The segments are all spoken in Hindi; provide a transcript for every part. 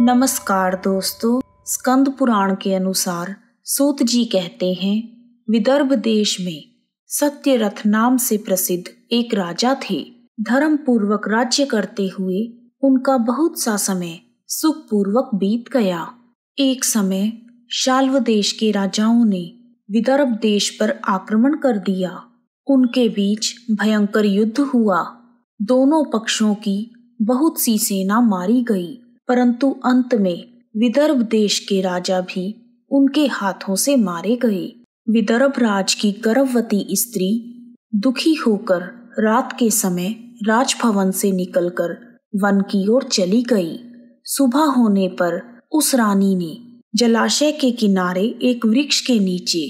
नमस्कार दोस्तों स्कंद पुराण के अनुसार सूत जी कहते हैं विदर्भ देश में सत्यरथ नाम से प्रसिद्ध एक राजा थे धर्म पूर्वक राज्य करते हुए उनका बहुत सा समय सुख पूर्वक बीत गया एक समय शाल्व देश के राजाओं ने विदर्भ देश पर आक्रमण कर दिया उनके बीच भयंकर युद्ध हुआ दोनों पक्षों की बहुत सी सेना मारी गई परंतु अंत में विदर्भ देश के राजा भी उनके हाथों से मारे गए विदर्भ राज की गर्भवती स्त्री दुखी होकर रात के समय राजभवन से निकलकर वन की ओर चली गई सुबह होने पर उस रानी ने जलाशय के किनारे एक वृक्ष के नीचे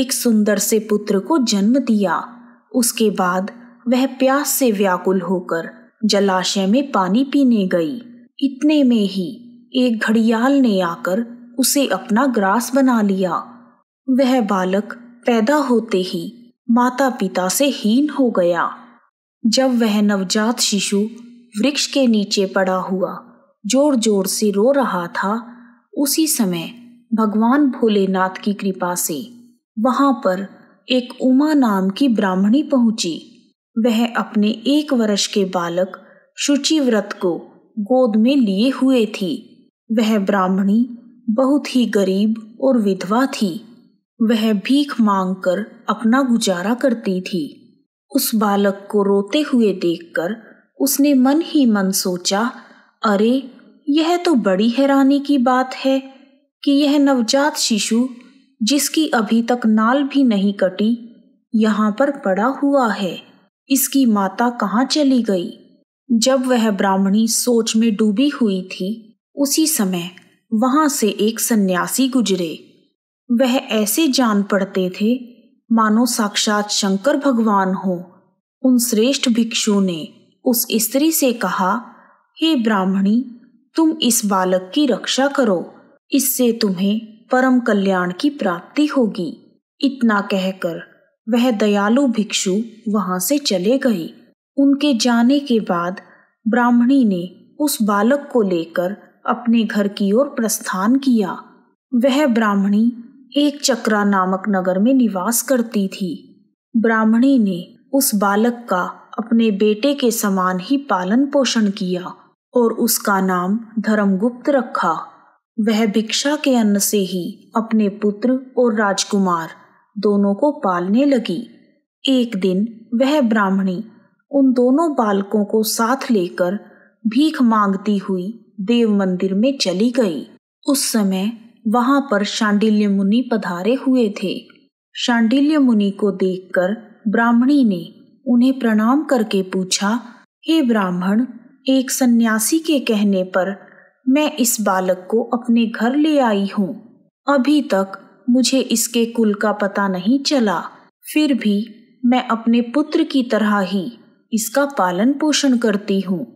एक सुंदर से पुत्र को जन्म दिया उसके बाद वह प्यास से व्याकुल होकर जलाशय में पानी पीने गई इतने में ही एक घड़ियाल ने आकर उसे अपना ग्रास बना लिया वह बालक पैदा होते ही माता पिता से हीन हो गया जब वह नवजात शिशु वृक्ष के नीचे पड़ा हुआ जोर जोर से रो रहा था उसी समय भगवान भोलेनाथ की कृपा से वहां पर एक उमा नाम की ब्राह्मणी पहुंची वह अपने एक वर्ष के बालक शुचिव्रत को गोद में लिए हुए थी वह ब्राह्मणी बहुत ही गरीब और विधवा थी वह भीख मांगकर अपना गुजारा करती थी उस बालक को रोते हुए देखकर उसने मन ही मन सोचा अरे यह तो बड़ी हैरानी की बात है कि यह नवजात शिशु जिसकी अभी तक नाल भी नहीं कटी यहाँ पर पड़ा हुआ है इसकी माता कहाँ चली गई जब वह ब्राह्मणी सोच में डूबी हुई थी उसी समय वहां से एक सन्यासी गुजरे वह ऐसे जान पड़ते थे मानो साक्षात शंकर भगवान हो उन श्रेष्ठ भिक्षु ने उस स्त्री से कहा हे ब्राह्मणी तुम इस बालक की रक्षा करो इससे तुम्हें परम कल्याण की प्राप्ति होगी इतना कहकर वह दयालु भिक्षु वहां से चले गई उनके जाने के बाद ब्राह्मणी ने उस बालक को लेकर अपने घर की ओर प्रस्थान किया वह ब्राह्मणी एक चक्रा नामक नगर में निवास करती थी ब्राह्मणी ने उस बालक का अपने बेटे के समान ही पालन पोषण किया और उसका नाम धर्मगुप्त रखा वह भिक्षा के अन्न से ही अपने पुत्र और राजकुमार दोनों को पालने लगी एक दिन वह ब्राह्मणी उन दोनों बालकों को साथ लेकर भीख मांगती हुई देव मंदिर में चली गई उस समय वहां पर शांडिल्य मुनि पधारे हुए थे शांडिल्य मुनि को देखकर ब्राह्मणी ने उन्हें प्रणाम करके पूछा हे ब्राह्मण एक सन्यासी के कहने पर मैं इस बालक को अपने घर ले आई हूँ अभी तक मुझे इसके कुल का पता नहीं चला फिर भी मैं अपने पुत्र की तरह ही इसका पालन पोषण करती हूँ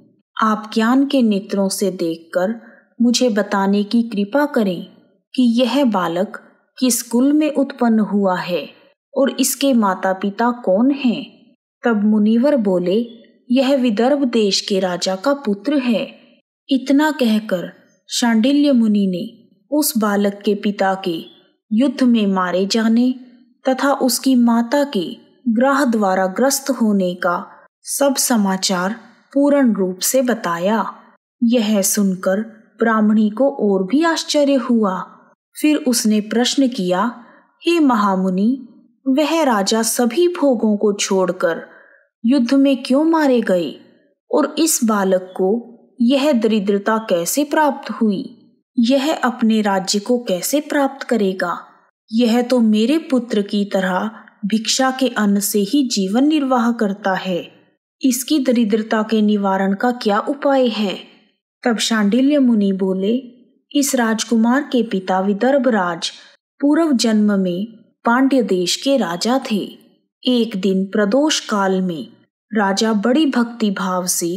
आप ज्ञान के नेत्रों से देखकर मुझे बताने की कृपा करें कि यह बालक किस कुल में उत्पन्न हुआ है और इसके माता पिता कौन हैं तब मुनिवर बोले यह विदर्भ देश के राजा का पुत्र है इतना कहकर शांडिल्य मुनि ने उस बालक के पिता के युद्ध में मारे जाने तथा उसकी माता के ग्राह द्वारा ग्रस्त होने का सब समाचार पूर्ण रूप से बताया यह सुनकर ब्राह्मणी को और भी आश्चर्य हुआ फिर उसने प्रश्न किया हे महामुनि वह राजा सभी भोगों को छोड़कर युद्ध में क्यों मारे गए और इस बालक को यह दरिद्रता कैसे प्राप्त हुई यह अपने राज्य को कैसे प्राप्त करेगा यह तो मेरे पुत्र की तरह भिक्षा के अन्न से ही जीवन निर्वाह करता है इसकी दरिद्रता के निवारण का क्या उपाय है तब शांडिल्य मुनि बोले इस राजकुमार के पिता विदर्भ राज पूर्व जन्म में पांड्य देश के राजा थे एक दिन प्रदोष काल में राजा बड़ी भक्ति भाव से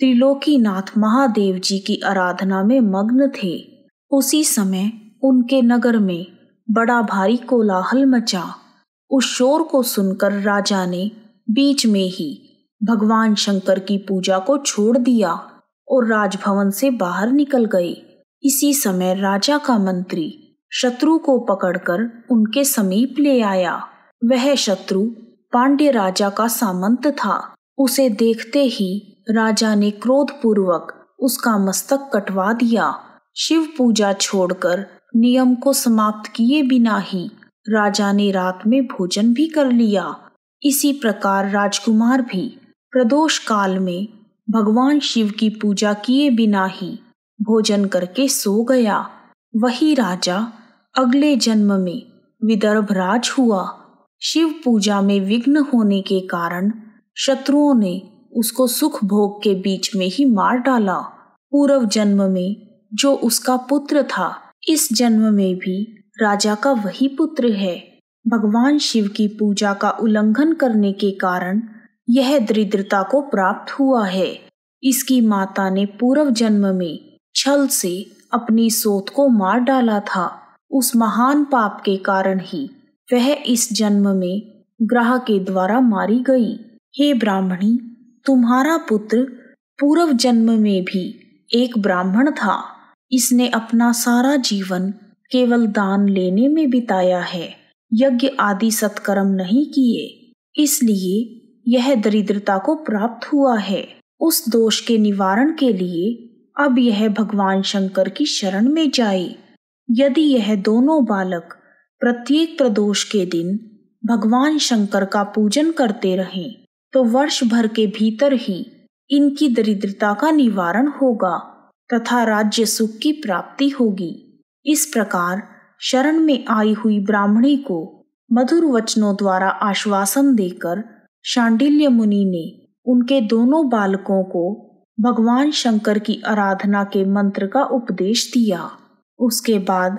त्रिलोकीनाथ महादेव जी की आराधना में मग्न थे उसी समय उनके नगर में बड़ा भारी कोलाहल मचा उस शोर को सुनकर राजा ने बीच में ही भगवान शंकर की पूजा को छोड़ दिया और राजभवन से बाहर निकल गए इसी समय राजा का मंत्री शत्रु को पकड़कर उनके समीप ले आया वह शत्रु पांडे राजा का सामंत था उसे देखते ही राजा ने क्रोध पूर्वक उसका मस्तक कटवा दिया शिव पूजा छोड़कर नियम को समाप्त किए बिना ही राजा ने रात में भोजन भी कर लिया इसी प्रकार राजकुमार भी प्रदोष काल में भगवान शिव की पूजा किए बिना ही भोजन करके सो गया वही राजा अगले जन्म में विदर्भ राज हुआ शिव पूजा में विघ्न होने के कारण शत्रुओं ने उसको सुख भोग के बीच में ही मार डाला पूर्व जन्म में जो उसका पुत्र था इस जन्म में भी राजा का वही पुत्र है भगवान शिव की पूजा का उल्लंघन करने के कारण यह दरिद्रता को प्राप्त हुआ है इसकी माता ने पूर्व जन्म में छल से अपनी सोत को मार डाला था उस महान पाप के कारण ही वह इस जन्म में ग्रह के द्वारा मारी गई हे ब्राह्मणी तुम्हारा पुत्र पूर्व जन्म में भी एक ब्राह्मण था इसने अपना सारा जीवन केवल दान लेने में बिताया है यज्ञ आदि सत्कर्म नहीं किए इसलिए यह दरिद्रता को प्राप्त हुआ है उस दोष के निवारण के लिए अब यह भगवान शंकर की शरण में जाए यदि यह दोनों बालक प्रत्येक प्रदोष के दिन भगवान शंकर का पूजन करते रहें तो वर्ष भर के भीतर ही इनकी दरिद्रता का निवारण होगा तथा राज्य सुख की प्राप्ति होगी इस प्रकार शरण में आई हुई ब्राह्मणी को मधुर वचनों द्वारा आश्वासन देकर शांडिल्य मुनि ने उनके दोनों बालकों को भगवान शंकर की आराधना के मंत्र का उपदेश दिया उसके बाद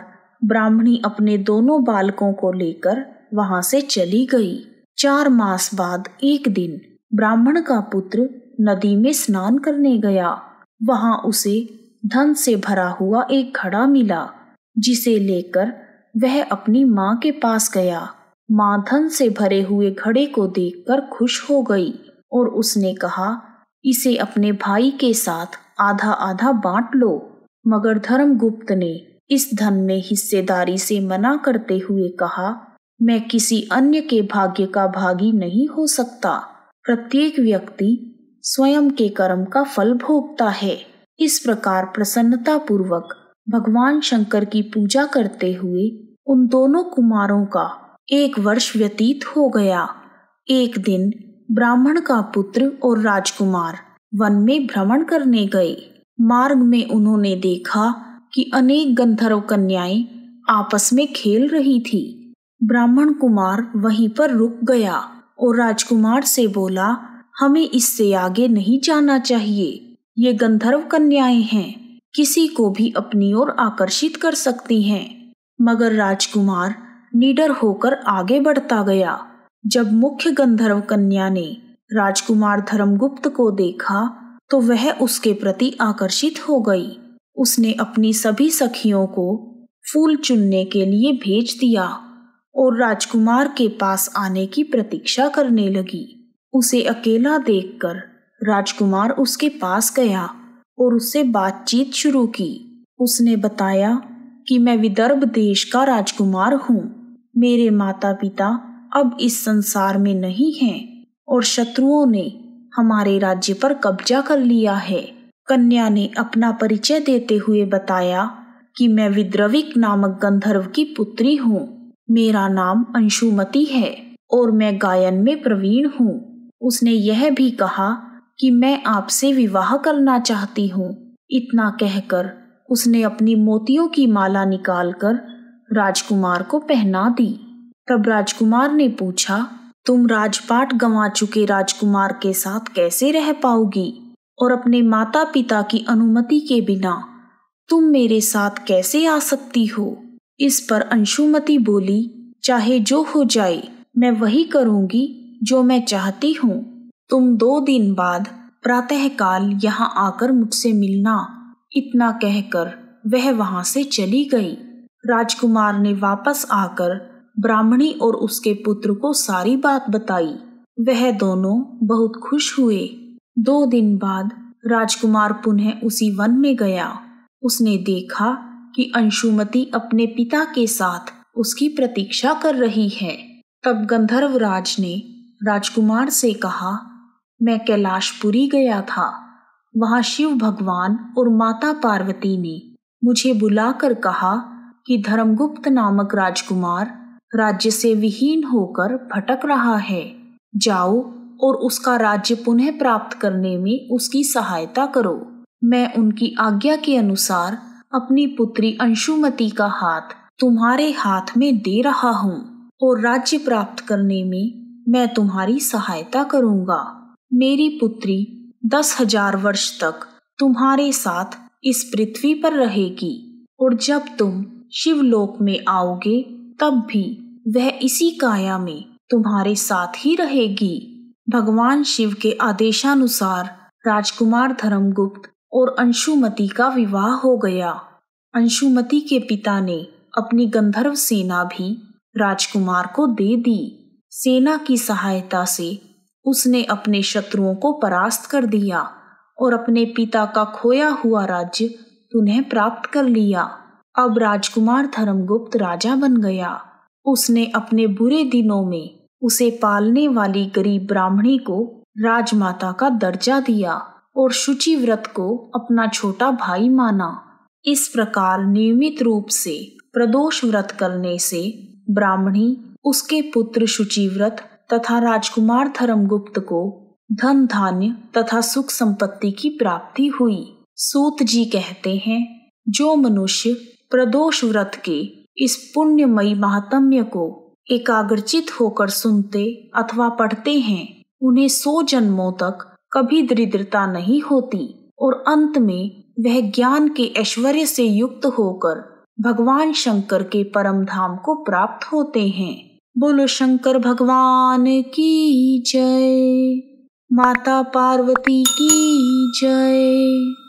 ब्राह्मणी अपने दोनों बालकों को लेकर वहां से चली गई चार मास बाद एक दिन ब्राह्मण का पुत्र नदी में स्नान करने गया वहां उसे धन से भरा हुआ एक घड़ा मिला जिसे लेकर वह अपनी माँ के पास गया माधन से भरे हुए घड़े को देखकर खुश हो गई और उसने कहा इसे अपने भाई के साथ आधा आधा बांट लो मगर धर्मगुप्त ने इस धन में हिस्सेदारी से मना करते हुए कहा मैं किसी अन्य के भाग्य का भागी नहीं हो सकता प्रत्येक व्यक्ति स्वयं के कर्म का फल भोगता है इस प्रकार प्रसन्नता पूर्वक भगवान शंकर की पूजा करते हुए उन दोनों कुमारों का एक वर्ष व्यतीत हो गया एक दिन ब्राह्मण का पुत्र और राजकुमार वन में भ्रमण करने गए मार्ग में उन्होंने देखा कि अनेक गंधर्व कन्याएं आपस में खेल रही थी ब्राह्मण कुमार वहीं पर रुक गया और राजकुमार से बोला हमें इससे आगे नहीं जाना चाहिए ये गंधर्व कन्याएं हैं किसी को भी अपनी ओर आकर्षित कर सकती हैं मगर राजकुमार निडर होकर आगे बढ़ता गया जब मुख्य गंधर्व कन्या ने राजकुमार धर्मगुप्त को देखा तो वह उसके प्रति आकर्षित हो गई उसने अपनी सभी सखियों को फूल चुनने के लिए भेज दिया और राजकुमार के पास आने की प्रतीक्षा करने लगी उसे अकेला देखकर राजकुमार उसके पास गया और उससे बातचीत शुरू की उसने बताया कि मैं विदर्भ देश का राजकुमार हूँ मेरे माता पिता अब इस संसार में नहीं हैं और शत्रुओं ने हमारे राज्य पर कब्जा कर लिया है कन्या ने अपना परिचय देते हुए बताया कि मैं विद्रविक नामक गंधर्व की पुत्री हूँ मेरा नाम अंशुमति है और मैं गायन में प्रवीण हूँ उसने यह भी कहा कि मैं आपसे विवाह करना चाहती हूँ इतना कहकर उसने अपनी मोतियों की माला निकालकर राजकुमार को पहना दी तब राजकुमार ने पूछा तुम राजपाट गंवा चुके राजकुमार के साथ कैसे रह पाओगी और अपने माता पिता की अनुमति के बिना तुम मेरे साथ कैसे आ सकती हो इस पर अंशुमति बोली चाहे जो हो जाए मैं वही करूंगी जो मैं चाहती हूँ तुम दो दिन बाद प्रातःकाल यहाँ आकर मुझसे मिलना इतना कहकर वह वहां से चली गई राजकुमार ने वापस आकर ब्राह्मणी और उसके पुत्र को सारी बात बताई वह दोनों बहुत खुश हुए दो दिन बाद राजकुमार पुनः उसी वन में गया उसने देखा कि अंशुमति अपने पिता के साथ उसकी प्रतीक्षा कर रही है तब गंधर्व राज ने राजकुमार से कहा मैं कैलाशपुरी गया था वहां शिव भगवान और माता पार्वती ने मुझे बुलाकर कहा कि धर्मगुप्त नामक राजकुमार राज्य से विहीन होकर भटक रहा है जाओ और उसका राज्य पुनः प्राप्त करने में उसकी सहायता करो मैं उनकी आज्ञा के अनुसार अपनी पुत्री अंशुमति का हाथ तुम्हारे हाथ में दे रहा हूँ और राज्य प्राप्त करने में मैं तुम्हारी सहायता करूँगा मेरी पुत्री दस हजार वर्ष तक तुम्हारे साथ इस पृथ्वी पर रहेगी और जब तुम शिवलोक में आओगे तब भी वह इसी काया में तुम्हारे साथ ही रहेगी भगवान शिव के आदेशानुसार राजकुमार धर्मगुप्त और अंशुमति का विवाह हो गया अंशुमति के पिता ने अपनी गंधर्व सेना भी राजकुमार को दे दी सेना की सहायता से उसने अपने शत्रुओं को परास्त कर दिया और अपने पिता का खोया हुआ राज्य पुनः प्राप्त कर लिया अब राजकुमार धर्मगुप्त राजा बन गया उसने अपने बुरे दिनों में उसे पालने वाली गरीब ब्राह्मणी को राजमाता का दर्जा दिया और शुचि व्रत को अपना छोटा भाई माना इस प्रकार नियमित रूप से प्रदोष व्रत करने से ब्राह्मणी उसके पुत्र शुचिव्रत तथा राजकुमार धर्मगुप्त को धन धान्य तथा सुख संपत्ति की प्राप्ति हुई सूत जी कहते हैं जो मनुष्य प्रदोष व्रत के इस पुण्यमयी महात्म्य को एकाग्रचित होकर सुनते अथवा पढ़ते हैं उन्हें सौ जन्मों तक कभी दरिद्रता नहीं होती और अंत में वह ज्ञान के ऐश्वर्य से युक्त होकर भगवान शंकर के परम धाम को प्राप्त होते हैं बोलो शंकर भगवान की जय माता पार्वती की जय